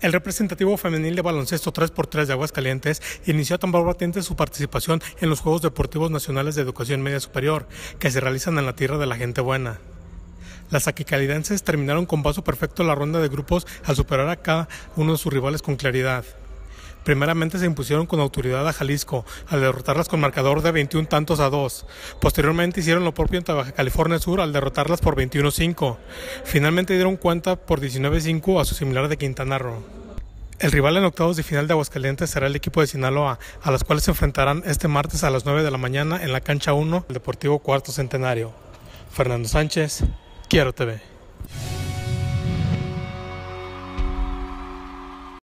El representativo femenil de baloncesto 3x3 de Aguascalientes inició a tambor batiente su participación en los Juegos Deportivos Nacionales de Educación Media Superior, que se realizan en la tierra de la gente buena. Las aquicalidenses terminaron con paso perfecto la ronda de grupos al superar a cada uno de sus rivales con claridad. Primeramente se impusieron con autoridad a Jalisco al derrotarlas con marcador de 21 tantos a 2. Posteriormente hicieron lo propio en Baja California Sur al derrotarlas por 21-5. Finalmente dieron cuenta por 19-5 a su similar de Quintana Roo. El rival en octavos de final de Aguascalientes será el equipo de Sinaloa, a las cuales se enfrentarán este martes a las 9 de la mañana en la cancha 1 del Deportivo Cuarto Centenario. Fernando Sánchez, Quiero TV.